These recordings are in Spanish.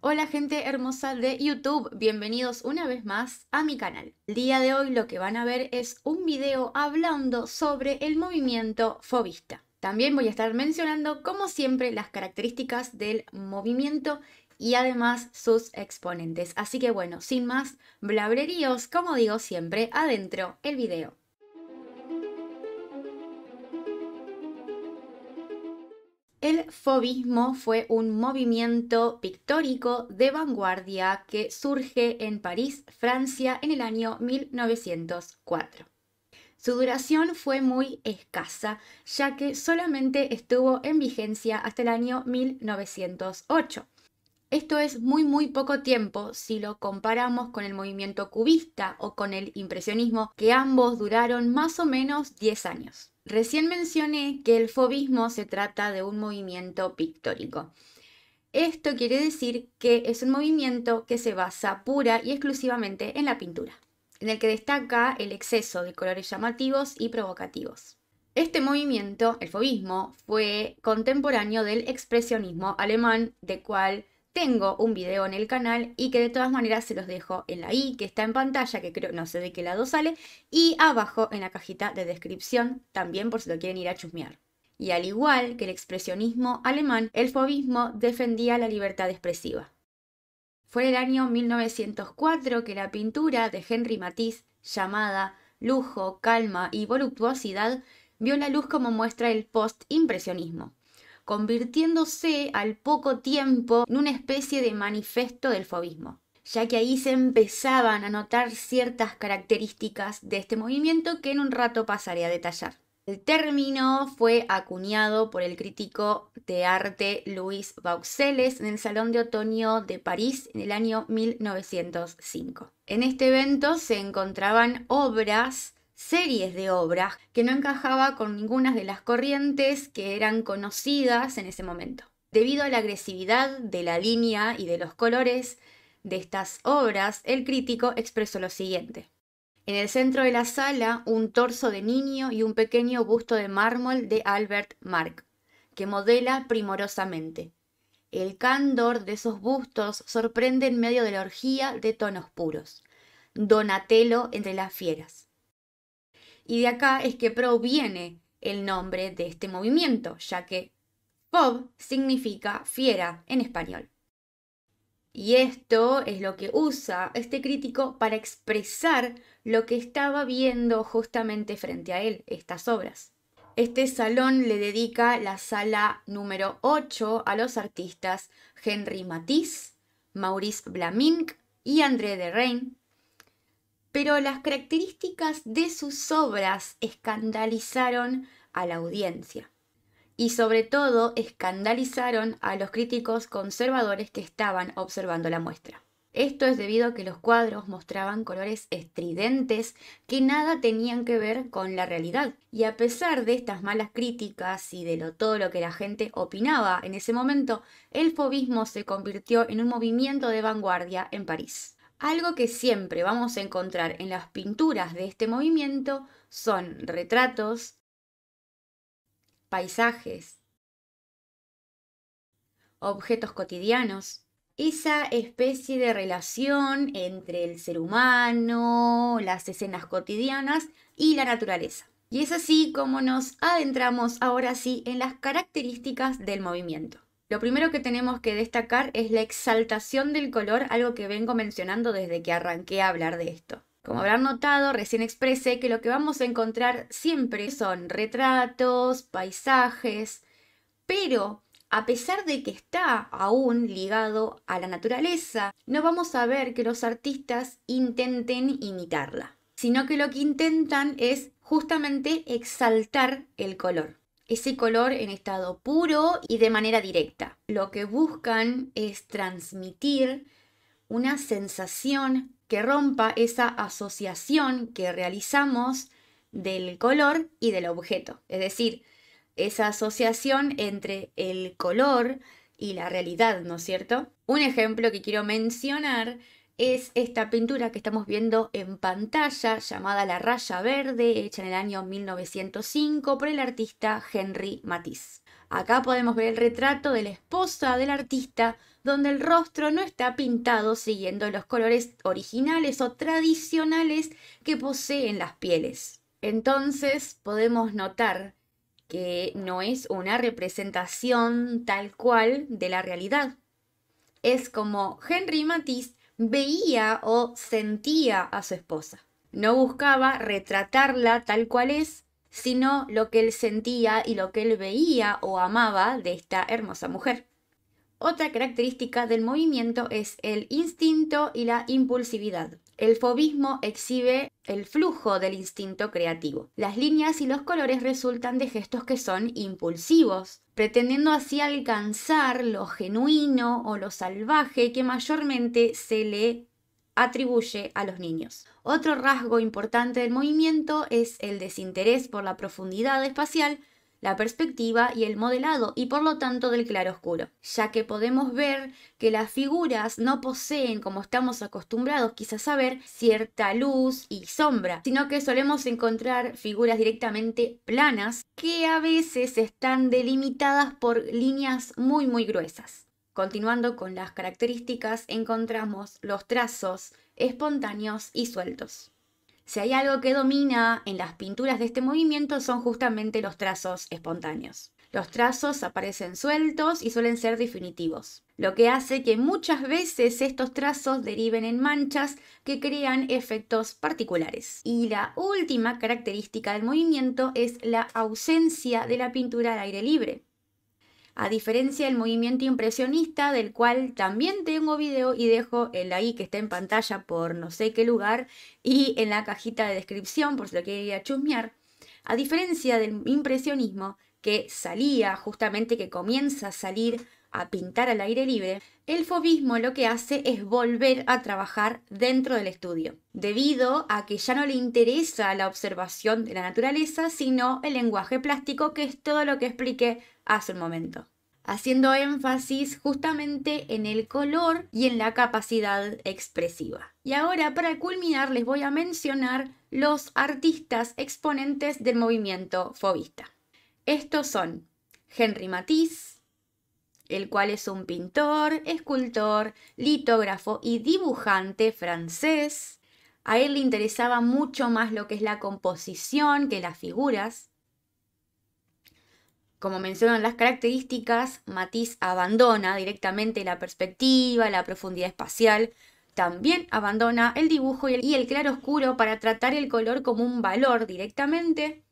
Hola gente hermosa de YouTube, bienvenidos una vez más a mi canal. El día de hoy lo que van a ver es un video hablando sobre el movimiento fobista. También voy a estar mencionando como siempre las características del movimiento y además sus exponentes. Así que bueno, sin más blabreríos, como digo siempre, adentro el video. El fobismo fue un movimiento pictórico de vanguardia que surge en París, Francia, en el año 1904. Su duración fue muy escasa, ya que solamente estuvo en vigencia hasta el año 1908. Esto es muy muy poco tiempo si lo comparamos con el movimiento cubista o con el impresionismo, que ambos duraron más o menos 10 años. Recién mencioné que el fobismo se trata de un movimiento pictórico. Esto quiere decir que es un movimiento que se basa pura y exclusivamente en la pintura, en el que destaca el exceso de colores llamativos y provocativos. Este movimiento, el fobismo, fue contemporáneo del expresionismo alemán, de cual tengo un video en el canal y que de todas maneras se los dejo en la i que está en pantalla, que creo, no sé de qué lado sale, y abajo en la cajita de descripción también por si lo quieren ir a chusmear. Y al igual que el expresionismo alemán, el fobismo defendía la libertad expresiva. Fue en el año 1904 que la pintura de Henry Matisse, llamada Lujo, Calma y Voluptuosidad, vio la luz como muestra el postimpresionismo convirtiéndose al poco tiempo en una especie de manifesto del fobismo, ya que ahí se empezaban a notar ciertas características de este movimiento que en un rato pasaré a detallar. El término fue acuñado por el crítico de arte Luis Bauxelles en el Salón de Otoño de París en el año 1905. En este evento se encontraban obras series de obras que no encajaba con ninguna de las corrientes que eran conocidas en ese momento. Debido a la agresividad de la línea y de los colores de estas obras, el crítico expresó lo siguiente. En el centro de la sala, un torso de niño y un pequeño busto de mármol de Albert Mark, que modela primorosamente. El candor de esos bustos sorprende en medio de la orgía de tonos puros. Donatello entre las fieras y de acá es que proviene el nombre de este movimiento, ya que Bob significa fiera en español. Y esto es lo que usa este crítico para expresar lo que estaba viendo justamente frente a él, estas obras. Este salón le dedica la sala número 8 a los artistas Henry Matisse, Maurice Blaminck y André de pero las características de sus obras escandalizaron a la audiencia y sobre todo escandalizaron a los críticos conservadores que estaban observando la muestra. Esto es debido a que los cuadros mostraban colores estridentes que nada tenían que ver con la realidad. Y a pesar de estas malas críticas y de todo lo que la gente opinaba en ese momento, el fobismo se convirtió en un movimiento de vanguardia en París. Algo que siempre vamos a encontrar en las pinturas de este movimiento son retratos, paisajes, objetos cotidianos, esa especie de relación entre el ser humano, las escenas cotidianas y la naturaleza. Y es así como nos adentramos ahora sí en las características del movimiento. Lo primero que tenemos que destacar es la exaltación del color, algo que vengo mencionando desde que arranqué a hablar de esto. Como habrán notado, recién expresé que lo que vamos a encontrar siempre son retratos, paisajes, pero a pesar de que está aún ligado a la naturaleza, no vamos a ver que los artistas intenten imitarla, sino que lo que intentan es justamente exaltar el color ese color en estado puro y de manera directa. Lo que buscan es transmitir una sensación que rompa esa asociación que realizamos del color y del objeto. Es decir, esa asociación entre el color y la realidad, ¿no es cierto? Un ejemplo que quiero mencionar es esta pintura que estamos viendo en pantalla llamada La Raya Verde, hecha en el año 1905 por el artista Henry Matisse. Acá podemos ver el retrato de la esposa del artista, donde el rostro no está pintado siguiendo los colores originales o tradicionales que poseen las pieles. Entonces podemos notar que no es una representación tal cual de la realidad. Es como Henry Matisse veía o sentía a su esposa. No buscaba retratarla tal cual es, sino lo que él sentía y lo que él veía o amaba de esta hermosa mujer. Otra característica del movimiento es el instinto y la impulsividad. El fobismo exhibe el flujo del instinto creativo. Las líneas y los colores resultan de gestos que son impulsivos, pretendiendo así alcanzar lo genuino o lo salvaje que mayormente se le atribuye a los niños. Otro rasgo importante del movimiento es el desinterés por la profundidad espacial la perspectiva y el modelado y por lo tanto del claroscuro, ya que podemos ver que las figuras no poseen, como estamos acostumbrados quizás a ver, cierta luz y sombra, sino que solemos encontrar figuras directamente planas que a veces están delimitadas por líneas muy muy gruesas. Continuando con las características, encontramos los trazos espontáneos y sueltos. Si hay algo que domina en las pinturas de este movimiento son justamente los trazos espontáneos. Los trazos aparecen sueltos y suelen ser definitivos, lo que hace que muchas veces estos trazos deriven en manchas que crean efectos particulares. Y la última característica del movimiento es la ausencia de la pintura al aire libre a diferencia del movimiento impresionista, del cual también tengo video y dejo el ahí que está en pantalla por no sé qué lugar y en la cajita de descripción por si lo quería chusmear. A diferencia del impresionismo, que salía, justamente que comienza a salir a pintar al aire libre, el fobismo lo que hace es volver a trabajar dentro del estudio, debido a que ya no le interesa la observación de la naturaleza, sino el lenguaje plástico, que es todo lo que expliqué hace un momento haciendo énfasis justamente en el color y en la capacidad expresiva. Y ahora para culminar les voy a mencionar los artistas exponentes del movimiento fobista. Estos son Henry Matisse, el cual es un pintor, escultor, litógrafo y dibujante francés. A él le interesaba mucho más lo que es la composición que las figuras. Como mencionan las características, Matisse abandona directamente la perspectiva, la profundidad espacial. También abandona el dibujo y el, claro oscuro para tratar el color como un valor directamente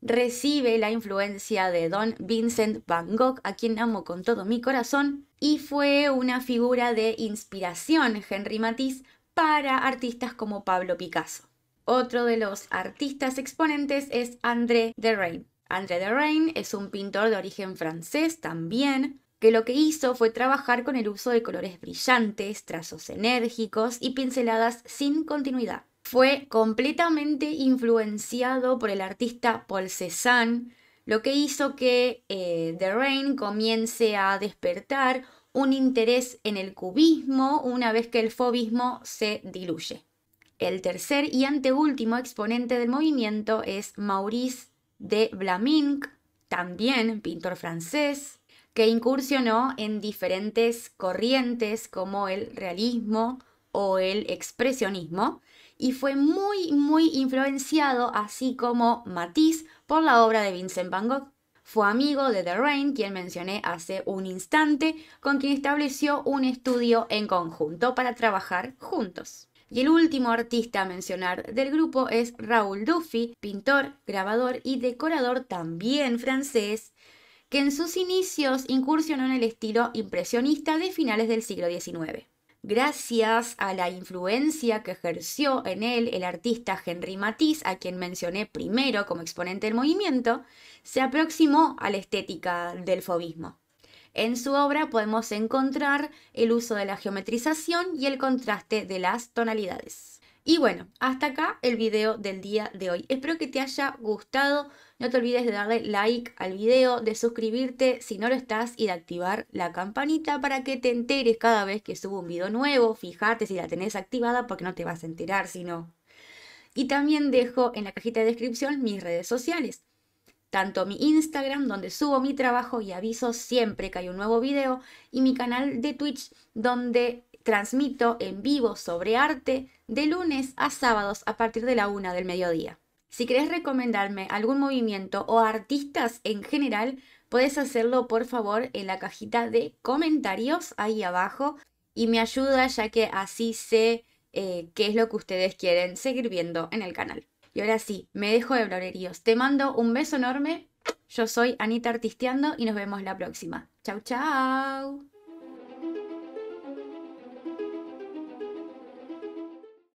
recibe la influencia de Don Vincent van Gogh, a quien amo con todo mi corazón, y fue una figura de inspiración Henry Matisse para artistas como Pablo Picasso. Otro de los artistas exponentes es André Derain. André Derain es un pintor de origen francés también, que lo que hizo fue trabajar con el uso de colores brillantes, trazos enérgicos y pinceladas sin continuidad fue completamente influenciado por el artista Paul Cézanne, lo que hizo que eh, The comience a despertar un interés en el cubismo una vez que el fobismo se diluye. El tercer y anteúltimo exponente del movimiento es Maurice de Blaminck, también pintor francés, que incursionó en diferentes corrientes como el realismo o el expresionismo, y fue muy, muy influenciado, así como Matisse, por la obra de Vincent Van Gogh. Fue amigo de Derain, quien mencioné hace un instante, con quien estableció un estudio en conjunto para trabajar juntos. Y el último artista a mencionar del grupo es Raoul Duffy, pintor, grabador y decorador también francés, que en sus inicios incursionó en el estilo impresionista de finales del siglo XIX gracias a la influencia que ejerció en él el artista Henry Matisse, a quien mencioné primero como exponente del movimiento, se aproximó a la estética del fobismo. En su obra podemos encontrar el uso de la geometrización y el contraste de las tonalidades. Y bueno, hasta acá el video del día de hoy. Espero que te haya gustado. No te olvides de darle like al video, de suscribirte si no lo estás y de activar la campanita para que te enteres cada vez que subo un video nuevo. Fijate si la tenés activada porque no te vas a enterar si no. Y también dejo en la cajita de descripción mis redes sociales tanto mi Instagram, donde subo mi trabajo y aviso siempre que hay un nuevo video, y mi canal de Twitch, donde Transmito en vivo sobre arte de lunes a sábados a partir de la una del mediodía. Si querés recomendarme algún movimiento o artistas en general, podés hacerlo por favor en la cajita de comentarios ahí abajo y me ayuda ya que así sé eh, qué es lo que ustedes quieren seguir viendo en el canal. Y ahora sí, me dejo de bloreríos. Te mando un beso enorme. Yo soy Anita Artisteando y nos vemos la próxima. Chau, chau.